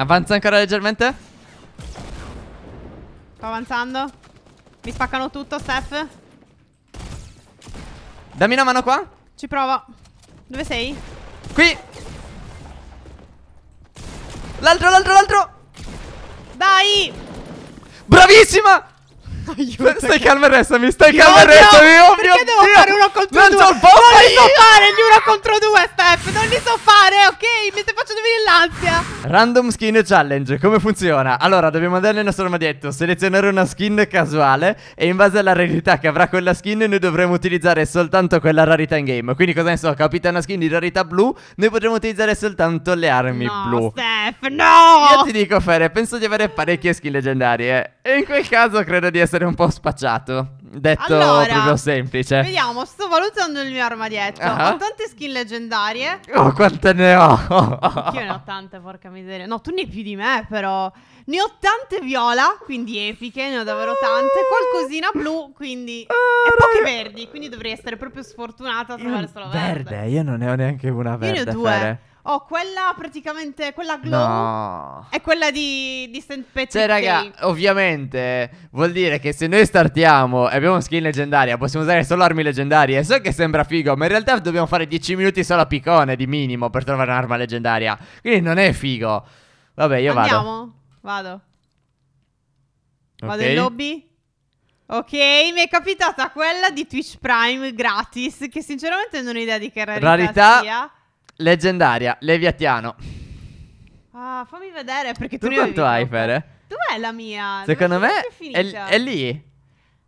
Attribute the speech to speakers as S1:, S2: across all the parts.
S1: Avanza ancora leggermente.
S2: Sto avanzando. Mi spaccano tutto, Steph. Dammi una mano qua. Ci provo. Dove sei? Qui. L'altro, l'altro, l'altro. Dai. Bravissima. Aiuto.
S1: Stai calma e restami, stai Dio calma e restami. Oh perché mio devo Dio. fare uno contro non due? Non li so fare gli
S2: uno contro due, Steph. Non li so fare, ok? Mi stai facendo venire l'ansia.
S1: Random skin challenge, come funziona? Allora, dobbiamo andare nel nostro armadietto, selezionare una skin casuale e in base alla rarità che avrà quella skin noi dovremo utilizzare soltanto quella rarità in game. Quindi cosa ne so, capita una skin di rarità blu, noi potremo utilizzare soltanto le armi no, blu. Steph, no! Io ti dico, Fere, penso di avere parecchie skin leggendarie. E in quel caso credo di essere un po' spacciato. Detto allora, proprio semplice.
S2: Vediamo, sto valutando il mio armadietto. Ah. Ho tante skin leggendarie. Oh, quante
S1: ne ho? Io ne ho
S2: tante, porca miseria. No, tu ne hai più di me, però. Ne ho tante viola, quindi epiche, ne ho davvero tante. Qualcosina blu, quindi. Ah, e poche verdi, quindi dovrei essere proprio sfortunata a trovare solo verde.
S1: Verde, io non ne ho neanche una verde. Io ne ho due. Fere.
S2: Oh, quella praticamente, quella glow
S1: no.
S2: è quella di, di St. Patrick Cioè, raga, Day.
S1: ovviamente eh, vuol dire che se noi startiamo e abbiamo skin leggendaria, possiamo usare solo armi leggendarie. So che sembra figo, ma in realtà dobbiamo fare 10 minuti solo a piccone di minimo per trovare un'arma leggendaria. Quindi non è figo. Vabbè, io Andiamo.
S2: vado. Vado. Okay. Vado in lobby. Ok, mi è capitata quella di Twitch Prime gratis, che sinceramente non ho idea di che rarità, rarità sia.
S1: Leggendaria, Leviatiano.
S2: Ah, fammi vedere perché tu... Tu quanto hai, Fere? Dov'è la mia? Secondo me è, è, lì.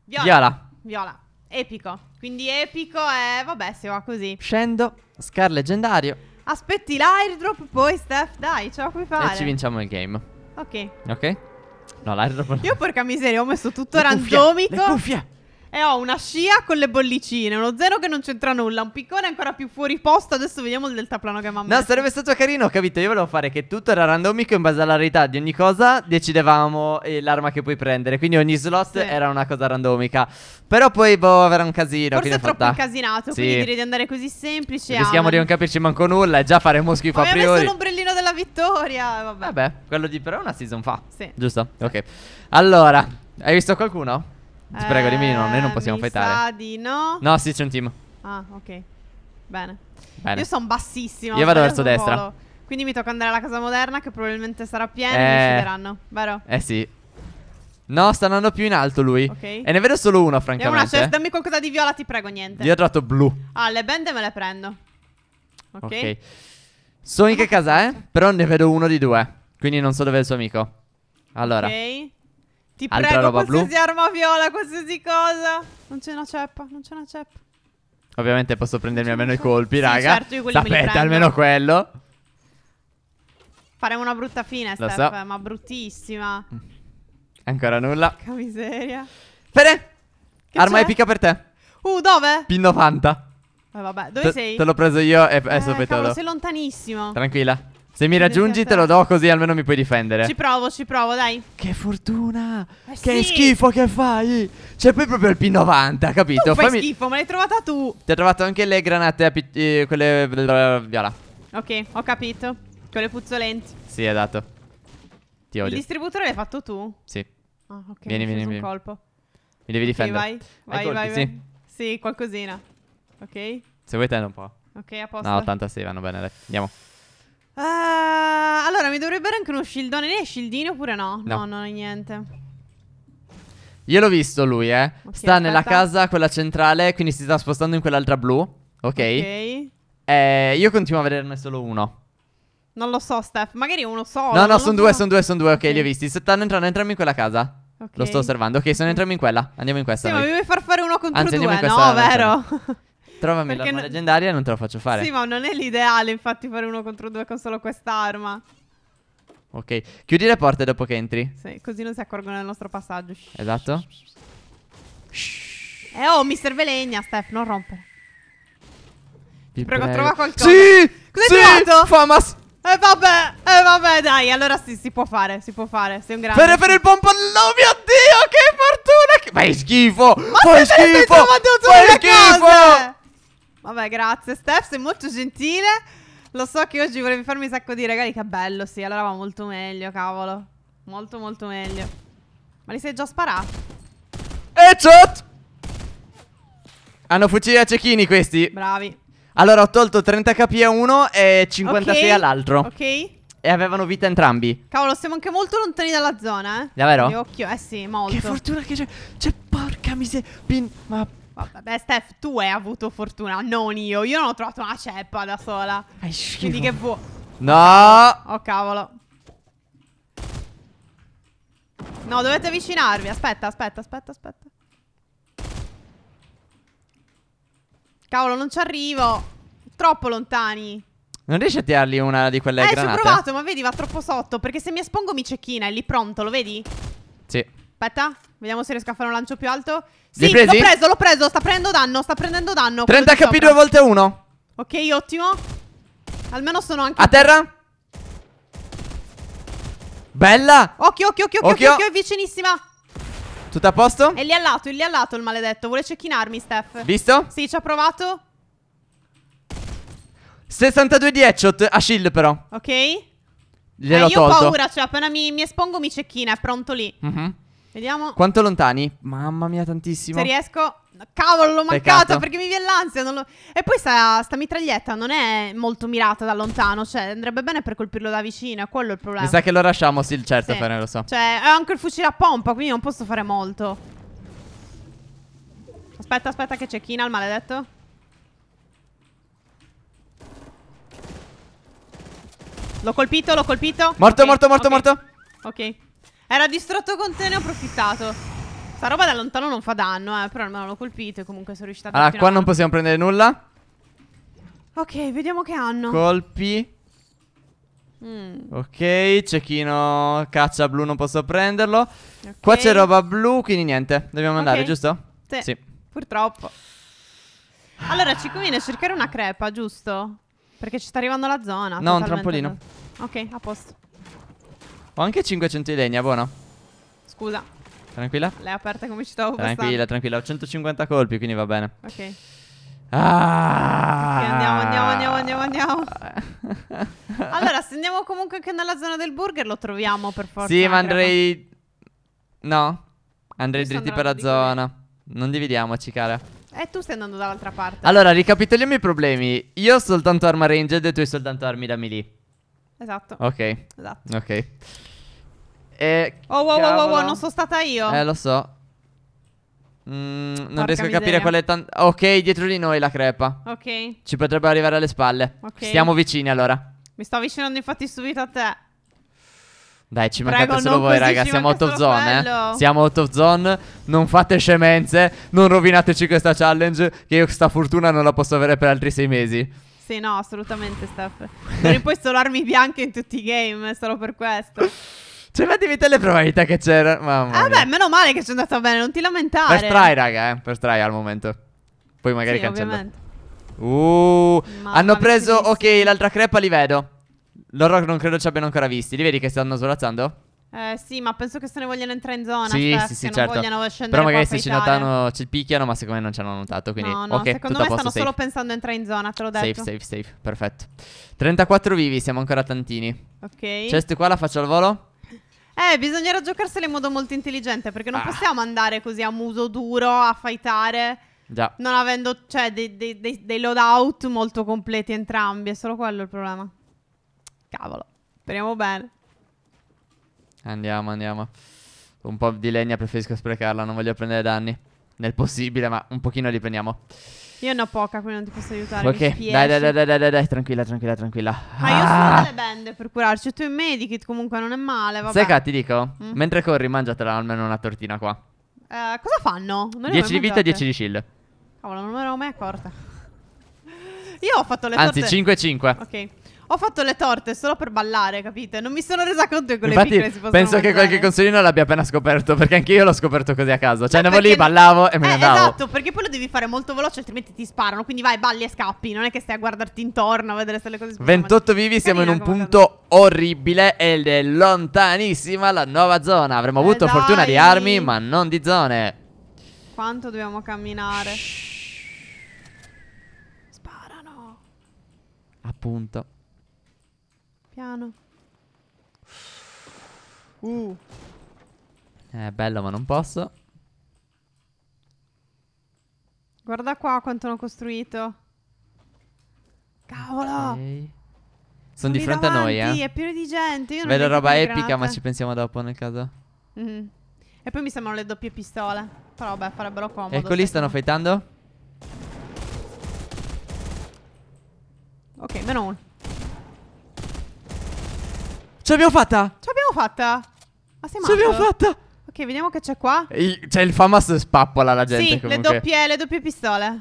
S2: Viola. Viola. Viola. Epico. Quindi epico è... Vabbè, se va così. Scendo,
S1: Scar leggendario.
S2: Aspetti l'airdrop, poi Steph, dai, ce la puoi fare. E ci
S1: vinciamo il game. Ok. Ok? No, l'airdrop...
S2: Io porca miseria, ho messo tutto le randomico. Cuffie, le cuffie! E ho una scia con le bollicine, uno zero che non c'entra nulla, un piccone ancora più fuori posto. Adesso vediamo il deltaplano che mamma. No, messo. sarebbe
S1: stato carino, ho capito. Io volevo fare che tutto era randomico in base alla rarità di ogni cosa. Decidevamo eh, l'arma che puoi prendere. Quindi ogni slot sì. era una cosa randomica. Però poi boh, era un casino. Forse è troppo fatta. incasinato. Sì. Quindi direi di
S2: andare così semplice. Rischiamo ah, di non
S1: capirci manco nulla. E già faremo schifo a priori. Ma messo
S2: l'ombrellino della vittoria. Vabbè. vabbè.
S1: quello di però è una season fa. Sì. Giusto? Sì. Ok. Allora, hai visto qualcuno? Ti prego, dimmi no, noi non eh, possiamo fightare. di no. No, sì, c'è un team.
S2: Ah, ok. Bene. Bene. Io sono bassissimo. Io vado verso destra. Polo. Quindi mi tocca andare alla casa moderna che probabilmente sarà piena eh... e mi uccideranno, eh. vero? Eh
S1: sì. No, sta andando più in alto lui. Ok. E ne vedo solo uno, francamente. Una, cioè,
S2: dammi qualcosa di viola, ti prego, niente. Io
S1: ho trovato blu.
S2: Ah, le bende me le prendo. Ok. okay.
S1: So in che casa è, eh? però ne vedo uno di due. Quindi non so dove è il suo amico. Allora. Ok.
S2: Ti Altra prego, roba qualsiasi blu. arma viola, qualsiasi cosa. Non c'è una ceppa, non c'è una ceppa.
S1: Ovviamente posso prendermi almeno i colpi, sì, raga. Certo, io quelli Sapete, almeno quello.
S2: Faremo una brutta fine, Lo Steph, so. ma bruttissima.
S1: Ancora nulla.
S2: Che miseria. Fede,
S1: che arma epica per te. Uh, dove? Pinno Fanta. Eh, vabbè, dove T sei? Te l'ho preso io e adesso eh, cavolo, sei lontanissimo. Tranquilla. Se mi raggiungi te lo do così almeno mi puoi difendere. Ci
S2: provo, ci provo, dai. Che fortuna! Eh che sì. schifo
S1: che fai! C'è poi proprio il P90, capito? Tu fai Fammi...
S2: schifo, me l'hai trovata tu.
S1: Ti ho trovato anche le granate eh, quelle eh, viola.
S2: Ok, ho capito. Quelle puzzolenti.
S1: Sì, esatto. Ti odio. Il
S2: distributore l'hai fatto tu? Sì. Ah, ok. Vieni, vieni, vieni. colpo. Mi devi difendere. Okay, vai, vai, vai, vai. Sì. sì, qualcosina. Ok.
S1: Se vuoi te un po'. Ok, a posto. No, 86 vanno bene, dai. Andiamo.
S2: Uh, allora, mi dovrebbero anche uno shieldone. Lei è shieldino oppure no? No, no, no niente.
S1: Io l'ho visto lui, eh. Okay, Sta aspetta. nella casa, quella centrale, quindi si sta spostando in quell'altra blu. Ok. okay. Eh, io continuo a vederne solo uno.
S2: Non lo so, Steph. Magari uno solo. No, no, sono due,
S1: sono due, sono due. Ok, li ho visti. Stanno entrando, entrambi in quella casa. Okay. Lo sto osservando. Ok, sono entrambi in quella. Andiamo in questa. Sì, noi. ma mi vuoi far fare uno contro Anzi, due? No, vero? Trovami Perché l'arma non... leggendaria e non te la faccio fare. Sì, ma
S2: non è l'ideale, infatti, fare uno contro due con solo quest'arma.
S1: Ok, chiudi le porte dopo che entri.
S2: Sì, così non si accorgono del nostro passaggio. Esatto. Eh oh, mi serve legna, Steph, non rompere. Ti prego, prego, trova qualcosa. Sì! Cos'hai sì! trovato? Famas! E eh, vabbè, e eh, vabbè, dai, allora sì, si può fare, si può fare, sei un grande. Per, per il pompon... Oh mio Dio, che fortuna! Che... Ma
S1: Fai schifo! Ma fai schifo! Ma Fai schifo! Cose!
S2: Vabbè, grazie Steph, sei molto gentile. Lo so che oggi volevi farmi un sacco di regali, che bello, sì, allora va molto meglio, cavolo. Molto, molto meglio. Ma li sei già sparati?
S1: Headshot! Hanno fucili a cecchini questi. Bravi. Allora ho tolto 30 kp a uno e 56 okay. all'altro. Ok. E avevano vita entrambi.
S2: Cavolo, siamo anche molto lontani dalla zona, eh. Davvero? Che occhio, eh sì, molto. Che fortuna che c'è. C'è porca miseria. Ma Vabbè, Steph, tu hai avuto fortuna, non io. Io non ho trovato una ceppa da sola. Quindi che vuoi? No! Oh, cavolo. No, dovete avvicinarvi. Aspetta, aspetta, aspetta, aspetta. Cavolo, non ci arrivo. Troppo lontani.
S1: Non riesci a tirargli una di quelle eh, granate? Eh, ci ho provato,
S2: ma vedi, va troppo sotto. Perché se mi espongo mi cecchina, è lì pronto, lo vedi? Sì. Aspetta, vediamo se riesco a fare un lancio più alto. Sì, l'ho preso, l'ho preso, sta prendendo danno, sta prendendo danno 30 HP due volte uno Ok, ottimo Almeno sono anche... A terra
S1: Bella
S2: Occhio, occhio, occhio, occhio, occhio, è vicinissima Tutto a posto? È lì al lato, è lì al lato il maledetto Vuole cecchinarmi, Steph Visto? Sì, ci ha provato
S1: 62 di headshot a shield però Ok Gliel'ho eh, io tolto Io ho paura, cioè
S2: appena mi, mi espongo mi cecchina, è pronto lì Mhm mm Vediamo.
S1: Quanto lontani? Mamma mia, tantissimo. Se
S2: riesco. Cavolo, l'ho mancato perché mi viene l'ansia. Lo... E poi sta, sta, mitraglietta non è molto mirata da lontano. Cioè, andrebbe bene per colpirlo da vicino. È Quello il problema. Mi sa che
S1: lo lasciamo, sì, certo, sì. però lo so.
S2: Cioè, ho anche il fucile a pompa, quindi non posso fare molto. Aspetta, aspetta, che c'è Kina, il maledetto. L'ho colpito, l'ho colpito. Morto, okay, morto, morto, okay. morto. Ok. Era distratto con te, ne ho approfittato. Sta roba da lontano non fa danno, eh. Però almeno l'ho colpito e comunque sono riuscita a... Allora, qua non
S1: possiamo prendere nulla.
S2: Ok, vediamo che hanno.
S1: Colpi. Mm. Ok, cecchino caccia blu non posso prenderlo.
S2: Okay. Qua c'è roba
S1: blu, quindi niente. Dobbiamo andare, okay. giusto? Sì. sì.
S2: Purtroppo. Allora, ci conviene cercare una crepa, giusto? Perché ci sta arrivando la zona. No, un trampolino. Ok, a posto.
S1: Ho anche 500 di legna, buono.
S2: Scusa. Tranquilla? L'hai aperta come ci stavo Tranquilla,
S1: passando. tranquilla. Ho 150 colpi, quindi va bene. Ok. Ah. Okay, andiamo, andiamo,
S2: andiamo, andiamo, allora, se andiamo comunque anche nella zona del burger, lo troviamo per forza. Sì, ma andrei...
S1: No. Andrei dritti per la zona. Non dividiamoci, cara.
S2: E eh, tu stai andando dall'altra parte. Allora,
S1: ricapitoliamo i problemi. Io ho soltanto arma ranged e tu hai soltanto armi da melee.
S2: Esatto. Ok. Esatto.
S1: Ok. E oh, wow, wow, wow, wow, non sono
S2: stata io. Eh,
S1: lo so. Mm, non Porca riesco a capire qual è tanto. Ok, dietro di noi la crepa. Ok. Ci potrebbe arrivare alle spalle. Ok. Stiamo vicini allora.
S2: Mi sto avvicinando infatti subito a te.
S1: Dai, ci Prego, mancate solo voi, raga. Siamo out of zone, eh. Siamo out of zone. Non fate scemenze. Non rovinateci questa challenge. Che io questa fortuna non la posso avere per altri sei mesi.
S2: Sì, no, assolutamente, Steph. Non puoi solo armi bianche in tutti i game, solo per questo.
S1: Cioè, mettevi te le probabilità che c'era. Mamma Vabbè,
S2: meno male che ci andata bene, non ti lamentare. Per try,
S1: raga, eh. Per try al momento. Poi magari sì, cancello. Ovviamente. Uh, Mamma hanno preso. Ok, l'altra crepa li vedo. Loro non credo ci abbiano ancora visti. Li vedi che stanno svolazzando?
S2: Eh, sì, ma penso che se ne vogliono entrare in zona. Sì, Steph, cioè, sì, sì, certo. Però magari se ci notano,
S1: ci picchiano, ma secondo me non ci hanno notato. Quindi, no, no, okay, secondo me posto, stanno safe. solo
S2: pensando a entrare in zona, te l'ho detto. Safe,
S1: safe, safe. Perfetto. 34 vivi, siamo ancora tantini. Ok. Chest qua la faccio al volo.
S2: Eh, bisognerà giocarsela in modo molto intelligente perché non ah. possiamo andare così a muso duro a fightare. Già. Non avendo, cioè, dei, dei, dei, dei loadout molto completi entrambi. È solo quello il problema. Cavolo. Speriamo bene.
S1: Andiamo, andiamo. Un po' di legna preferisco sprecarla, non voglio prendere danni. Nel possibile, ma un pochino li prendiamo.
S2: Io ne ho poca, quindi non ti posso aiutare. Ok, dai, dai, dai,
S1: dai, dai, dai, tranquilla, tranquilla, tranquilla. Ma ah, ah. io sono
S2: ah. le bende per curarci. Tu in medikit comunque non è male, vabbè. Sai che ti dico? Mm. Mentre
S1: corri, mangiatela almeno una tortina qua. Eh,
S2: cosa fanno? 10 di vita e 10 di shield. Cavolo, non me ne ero mai accorta. Io ho fatto le Anzi, torte... Anzi, 5-5. Ok. Ho fatto le torte solo per ballare, capite? Non mi sono resa conto che quelle Infatti, piccole si possono Penso mangiare. che qualche
S1: consolino l'abbia appena scoperto, perché anch'io l'ho scoperto così a caso. Cioè, andavo lì, ballavo e me eh, ne andavo. Esatto,
S2: perché poi lo devi fare molto veloce, altrimenti ti sparano. Quindi vai, balli e scappi. Non è che stai a guardarti intorno a vedere se le cose si
S1: 28 vivi, siamo in un punto cosa. orribile ed è lontanissima la nuova zona. Avremmo eh avuto dai. fortuna di armi, ma non di zone.
S2: Quanto dobbiamo camminare? Shh.
S1: Sparano. Appunto.
S2: Piano. Uh.
S1: È eh, bello, ma non posso.
S2: Guarda qua quanto hanno costruito. Cavolo! Okay.
S1: Sono di fronte davanti, a noi, eh. è
S2: pieno di gente. Io Vedo roba epica, granate. ma ci
S1: pensiamo dopo nel caso.
S2: Mm -hmm. E poi mi sembrano le doppie pistole. Però vabbè, farebbero comodo. Eccoli, stanno fightando. Ok, meno uno.
S1: Ce l'abbiamo fatta! Ce
S2: l'abbiamo fatta! Ma sei Ce l'abbiamo fatta! Ok, vediamo che c'è qua. C'è
S1: il cioè, famas spappola la gente. Sì, comunque. le doppie,
S2: le doppie pistole.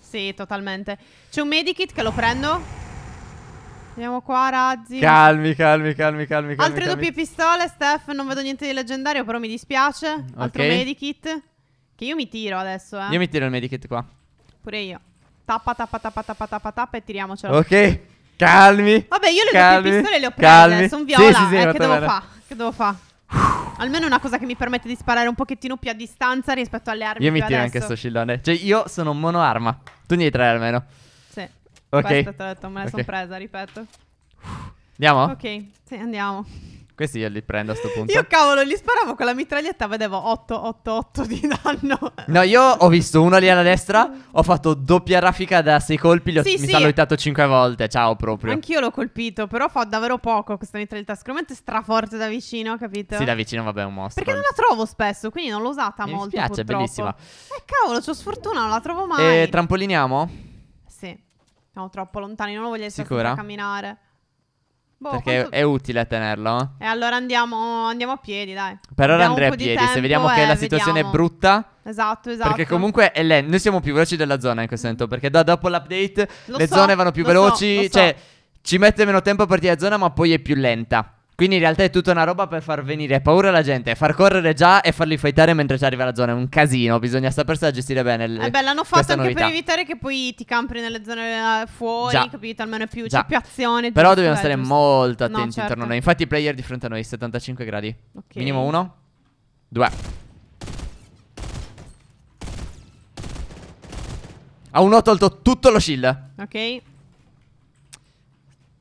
S2: Sì, totalmente. C'è un medikit che lo prendo. Vediamo qua, razzi. Calmi,
S1: calmi, calmi, calmi. Altre calmi. doppie
S2: pistole, Steph. Non vedo niente di leggendario, però mi dispiace. Okay. Altro medikit. Che io mi tiro adesso, eh. Io mi
S1: tiro il medikit qua.
S2: Pure io. Tappa, tappa, tappa, tappa, tappa, tappa e tiriamocelo. Ok.
S1: Calmi. Vabbè, io le calmi, due pistole le ho prese, sono viola, sì, sì, sì, eh, che devo fare?
S2: Che devo fare? Almeno una cosa che mi permette di sparare un pochettino più a distanza rispetto alle armi. Io mi tiro adesso. anche sto
S1: scillone. Cioè, io sono monoarma. Tu ne hai tre almeno.
S2: Sì. Ok. Questa te l'ho detto, me la okay. sono presa, ripeto. Andiamo? Ok, sì, andiamo.
S1: Questi io li prendo a sto punto. Io
S2: cavolo, li sparavo con la mitraglietta, vedevo 8, 8, 8 di danno. No,
S1: io ho visto uno lì alla destra, ho fatto doppia raffica da 6 colpi, li ho, sì, mi sono salutato 5 volte, ciao proprio. Anch'io
S2: l'ho colpito, però fa davvero poco questa mitraglietta, sicuramente straforte da vicino, capito? Sì, da
S1: vicino vabbè è un mostro. Perché non
S2: la trovo spesso, quindi non l'ho usata mi molto Mi piace, bellissima. Eh cavolo, c'ho sfortuna, non la trovo eh, mai. E
S1: trampoliniamo?
S2: Sì. Siamo troppo lontani, non lo voglio essere a camminare. Boh, perché quanto...
S1: è utile tenerlo.
S2: Eh? E allora andiamo, andiamo, a piedi, dai. Per ora andrei a piedi. se vediamo che la eh, situazione vediamo. è
S1: brutta. Esatto, esatto. Perché comunque è lento. Noi siamo più veloci della zona in questo momento. Perché da, dopo l'update lo le so, zone vanno più veloci. So, cioè, so. ci mette meno tempo a partire da zona, ma poi è più lenta. Quindi in realtà è tutta una roba per far venire paura alla gente, far correre già e farli fightare mentre ci arriva la zona. È un casino, bisogna sapersi gestire bene. L- eh beh, l'hanno fatto anche novità. per
S2: evitare che poi ti campri nelle zone eh, fuori, già. capito? Almeno è più, c'è più azione. Però dobbiamo stare giusto. molto attenti no, certo. intorno a noi.
S1: Infatti i player di fronte a noi, 75 gradi. Okay. Minimo uno, due. A uno ho tolto tutto lo shield. Ok.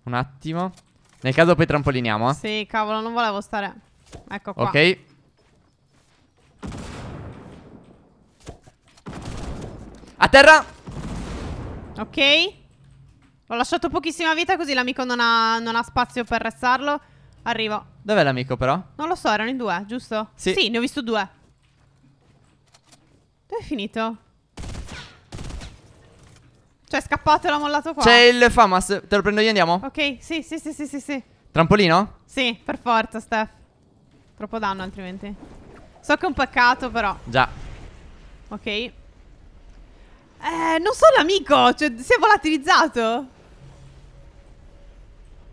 S1: Un attimo. Nel caso poi trampoliniamo, eh.
S2: Sì, cavolo, non volevo stare. Ecco qua. Ok. A terra. Ok. L'ho lasciato pochissima vita così l'amico non, non ha, spazio per restarlo. Arrivo.
S1: Dov'è l'amico però?
S2: Non lo so, erano in due, giusto? Sì. Sì, ne ho visto due. Dove è finito? Cioè, scappate, scappato l'ha mollato qua. C'è il Famas.
S1: Te lo prendo io andiamo?
S2: Ok, sì, sì, sì, sì, sì, sì.
S1: Trampolino?
S2: Sì, per forza, Steph. Troppo danno altrimenti. So che è un peccato, però. Già. Ok. Eh, non so l'amico. Cioè, si è volatilizzato.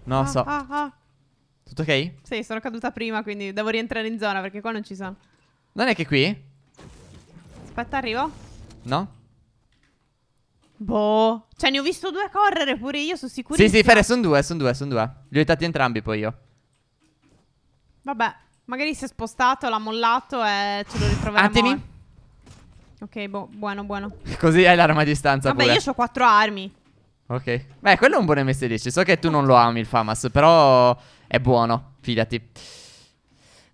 S1: Non ah, so. Ah, ah. Tutto ok?
S2: Sì, sono caduta prima, quindi devo rientrare in zona perché qua non ci sono.
S1: Non è che qui?
S2: Aspetta, arrivo. No? Boh. Cioè, ne ho visto due correre pure io, sono sicuro. Sì, sì, Fede, sono
S1: due, sono due, sono due. Li ho aiutati entrambi poi io.
S2: Vabbè, magari si è spostato, l'ha mollato e ce lo ritroveremo. Attimi. Ok, boh, buono, buono.
S1: Così hai l'arma a distanza Vabbè, pure. io
S2: ho quattro armi.
S1: Ok. Beh, quello è un buon MS10. So che tu non lo ami il Famas, però è buono, fidati.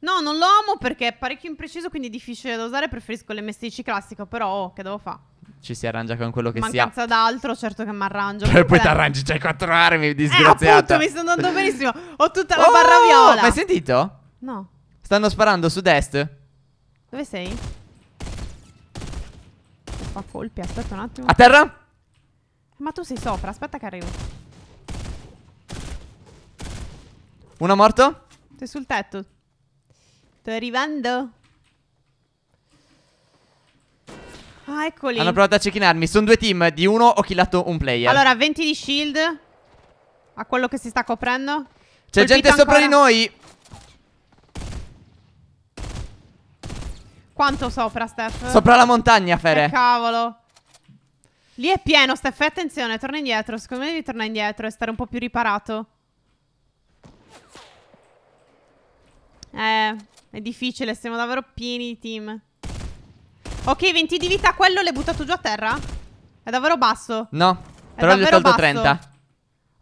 S2: No, non lo amo perché è parecchio impreciso, quindi è difficile da usare. Preferisco l'MS10 classico, però oh, che devo fare?
S1: ci si arrangia con quello che Mancanza si ha.
S2: Mancanza d'altro, certo che mi arrangio. Cioè, poi ti
S1: arrangi, c'hai cioè, quattro armi, disgraziato. Eh, appunto, mi sto andando benissimo.
S2: Ho tutta la oh, barra viola. Ma
S1: hai sentito? No. Stanno sparando su est
S2: Dove sei? Fa colpi, aspetta un attimo. A terra? Ma tu sei sopra, aspetta che arrivo.
S1: Uno morto?
S2: Sei sul tetto. Sto arrivando. Ah, eccoli. Hanno provato
S1: a cecchinarmi. Sono due team. Di uno ho killato un player. Allora,
S2: 20 di shield. A quello che si sta coprendo.
S1: C'è gente ancora. sopra di noi.
S2: Quanto sopra, Steph? Sopra la montagna, Fere. Che eh, cavolo. Lì è pieno, Steph. Fai attenzione, torna indietro. Secondo me devi tornare indietro e stare un po' più riparato. Eh, è difficile. Siamo davvero pieni di team. Ok, 20 di vita. Quello l'hai buttato giù a terra? È davvero basso. No, È però gli ho tolto basso. 30.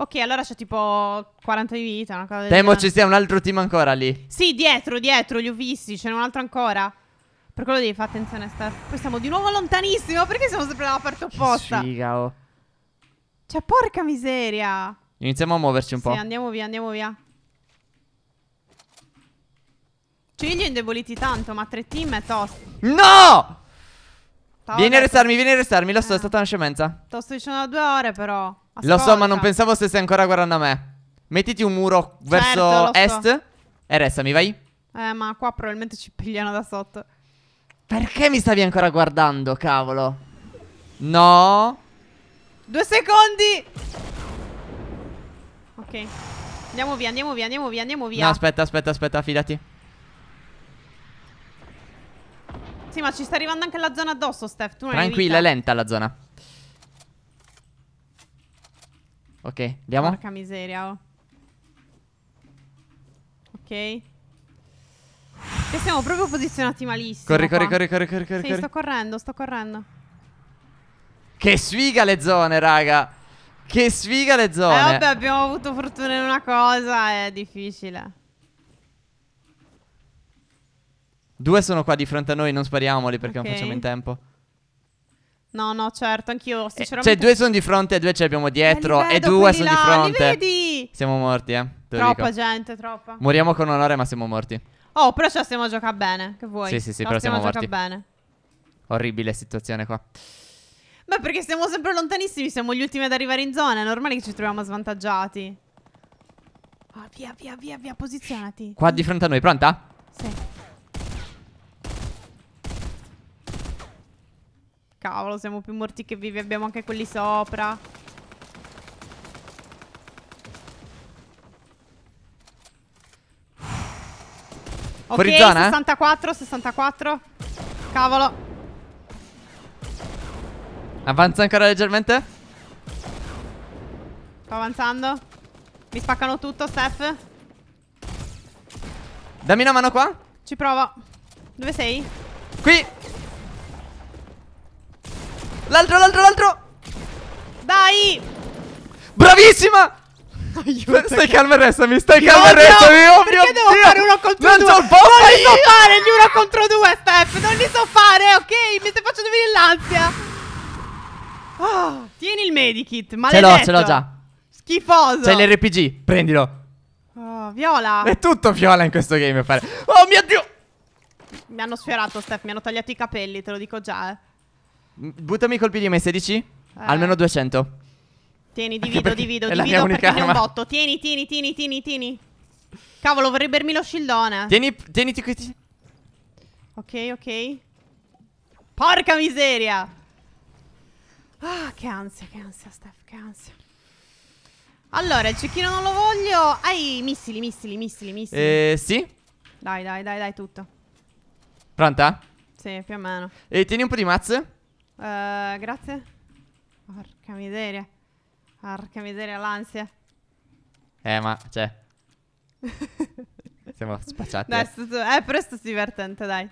S2: Ok, allora c'è tipo 40 di vita, una cosa Temo ci
S1: sia un altro team ancora lì.
S2: Sì, dietro, dietro, li ho visti, ce n'è un altro ancora. Per quello devi fare attenzione a star. Poi siamo di nuovo lontanissimo, perché siamo sempre dalla parte opposta? Figa, oh. Cioè, porca miseria.
S1: Iniziamo a muoverci un sì, po'. Sì,
S2: andiamo via, andiamo via. Cioè, io li ho indeboliti tanto, ma tre team è tosto.
S1: No!
S2: Paolo vieni a restarmi, vieni
S1: a restarmi, Lo so, eh. è stata una scemenza.
S2: Te lo sto dicendo da due ore, però.
S1: Ascolta. Lo so, ma non pensavo stessi ancora guardando a me. Mettiti un muro verso certo, est so. e restami, vai.
S2: Eh, ma qua probabilmente ci pigliano da sotto.
S1: Perché mi stavi ancora guardando, cavolo? No.
S2: Due secondi. Ok. Andiamo via, andiamo via, andiamo via, andiamo via. No,
S1: aspetta, aspetta, aspetta, fidati.
S2: Sì, ma ci sta arrivando anche la zona addosso, Steph. Tu Tranquilla, è
S1: lenta la zona. Ok, andiamo. Porca
S2: miseria, oh. Ok. Che siamo proprio posizionati malissimo. Corri, corri, corri, corri, corri, corri. Sì, corri. sto correndo, sto correndo.
S1: Che sfiga le zone, raga. Che sfiga le zone. Eh, vabbè,
S2: abbiamo avuto fortuna in una cosa, è difficile.
S1: Due sono qua di fronte a noi, non spariamoli perché okay. non facciamo in tempo.
S2: No, no, certo, anch'io, eh, sinceramente. Eh, cioè, due sono di
S1: fronte, e due ce li abbiamo dietro vedo, e due sono là, di fronte. Li vedi? Siamo morti, eh. Troppa dico. gente, troppa. Moriamo con onore, ma siamo morti.
S2: Oh, però ce la stiamo a giocare bene, che vuoi? Sì, sì, sì, no, però stiamo, a giocare bene.
S1: Orribile situazione qua.
S2: Beh, perché siamo sempre lontanissimi, siamo gli ultimi ad arrivare in zona, è normale che ci troviamo svantaggiati. Oh, via, via, via, via, posizionati. Qua di
S1: fronte a noi, pronta? Sì.
S2: Cavolo, siamo più morti che vivi. Abbiamo anche quelli sopra. Fuori zona, 64, eh? 64. Cavolo.
S1: Avanza ancora leggermente.
S2: Sto avanzando. Mi spaccano tutto, Steph.
S1: Dammi una mano qua.
S2: Ci provo. Dove sei? Qui. L'altro, l'altro, l'altro Dai Bravissima Aiuto, stai che...
S1: calma e restami, stai Io calma e restami. Oh perché mio devo Dio. fare uno contro non due? Boh, non li so fare gli uno contro
S2: due, Steph. Non li so fare, ok? Mi stai facendo venire l'ansia. Oh, tieni il medikit, maledetto. Ce l'ho, ce l'ho già. Schifoso. C'è
S1: l'RPG, prendilo.
S2: Oh, viola. È
S1: tutto viola in questo game, fare.
S2: Oh mio Dio. Mi hanno sferato Steph. Mi hanno tagliato i capelli, te lo dico già, eh.
S1: Buttami col PDM 16. Eh. Almeno 200.
S2: Tieni, divido, divido, divido perché arma. ne un botto. Tieni, tieni, tieni, tieni, tieni. Cavolo, vorrei bermi lo scildone. Tieni, tieniti questi. Ok, ok. Porca miseria. Ah, che ansia, che ansia, Steph, che ansia. Allora, il cecchino non lo voglio. Hai missili, missili, missili, missili. Eh, sì. Dai, dai, dai, dai, tutto. Pronta? Sì, più o meno. E tieni un po' di mazze. Uh, grazie. Porca miseria. Porca miseria, l'ansia.
S1: Eh, ma, cioè... Siamo spacciati. Dai,
S2: eh. sto, eh, sto, è stato divertente, dai.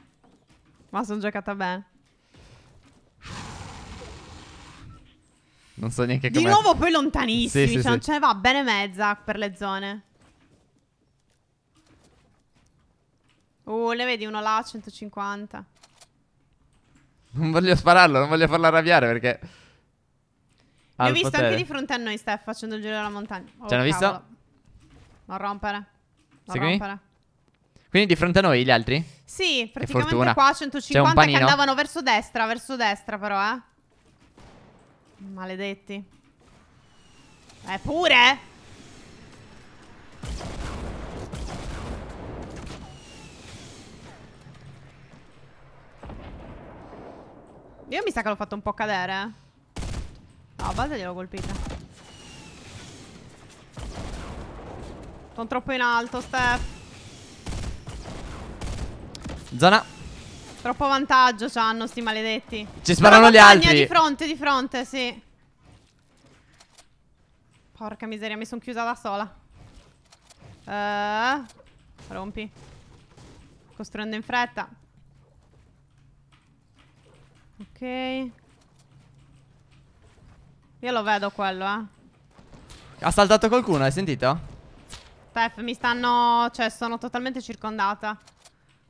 S2: Ma sono giocata bene.
S1: Non so neanche come... Di nuovo poi lontanissimi, sì, sì, cioè sì. non
S2: ce ne va bene mezza per le zone. Oh, le vedi uno là, 150.
S1: Non voglio spararlo, non voglio farlo arrabbiare perché... L'ho visto potere. anche di
S2: fronte a noi, Steph, facendo il giro della montagna. Oh, Ce l'hanno visto? Non rompere. Non Seguimi? rompere.
S1: Quindi di fronte a noi gli altri? Sì, praticamente qua 150 che andavano
S2: verso destra, verso destra però, eh. Maledetti. Eppure? Eh, eh. Io mi sa che l'ho fatto un po' cadere. No, ah, a base gliel'ho colpita. Sono troppo in alto, Steph. Zona. Troppo vantaggio c'hanno sti maledetti. Ci sparano gli altri. Di fronte, di fronte, sì. Porca miseria, mi sono chiusa da sola. Uh, rompi. Costruendo in fretta. Ok. Io lo vedo quello, eh.
S1: Ha saltato qualcuno, hai sentito?
S2: Tef, mi stanno... Cioè, sono totalmente circondata.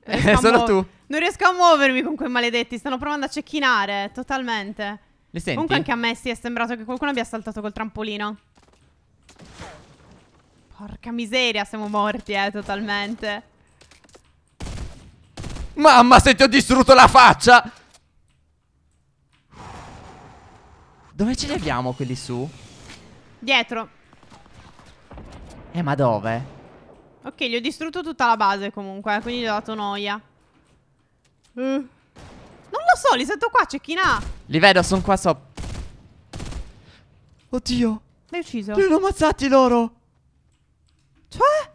S2: Eh, sono tu. Non riesco a muovermi con quei maledetti. Stanno provando a cecchinare, totalmente.
S1: Li senti? Comunque anche
S2: a me si è sembrato che qualcuno abbia saltato col trampolino. Porca miseria, siamo morti, eh, totalmente.
S1: Mamma, se ti ho distrutto la faccia! Dove ce li abbiamo quelli su? Dietro. Eh, ma dove?
S2: Ok, gli ho distrutto tutta la base comunque, eh, quindi gli ho dato noia. Uh. Non lo so, li sento qua, c'è chi n'ha.
S1: Li vedo, sono qua sopra.
S2: Oddio. L'hai ucciso? Li hanno ammazzati loro. Cioè?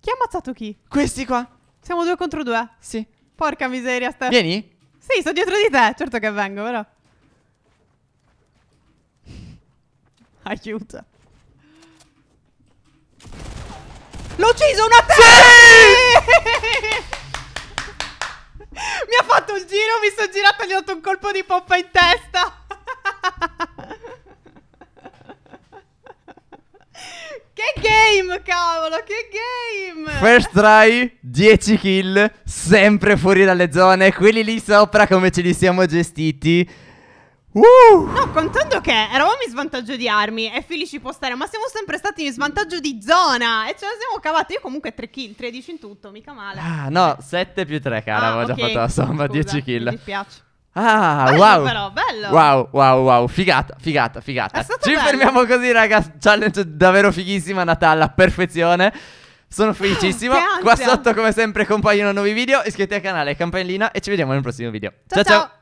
S2: Chi ha ammazzato chi? Questi qua. Siamo due contro due? Sì. Porca miseria, Steph. Vieni? Sì, sto dietro di te. Certo che vengo, però. Aiuto. L'ho ucciso una testa! Sì! Mi ha fatto il giro, mi sono girato e gli ho dato un colpo di poppa in testa. che game, cavolo, che game.
S1: First try, 10 kill, sempre fuori dalle zone. Quelli lì sopra come ce li siamo gestiti.
S2: Uh! No, contando che eravamo in svantaggio di armi e Fili ci può stare, ma siamo sempre stati in svantaggio di zona e ce la siamo cavata. Io comunque 3 kill, 13 in tutto, mica male.
S1: Ah, no, 7 più 3, cara, ah, avevo okay. già fatto la somma, Scusa, 10 kill. Mi dispiace. Ah, bello wow. Però, bello. Wow, wow, wow. Figata, figata, figata. Ci bello. fermiamo così, ragazzi. Challenge davvero fighissima, nata alla perfezione. Sono ah, felicissimo. Oh, Qua sotto, come sempre, compaiono nuovi video. Iscriviti al canale, campanellina e ci vediamo nel prossimo video. ciao. ciao. ciao.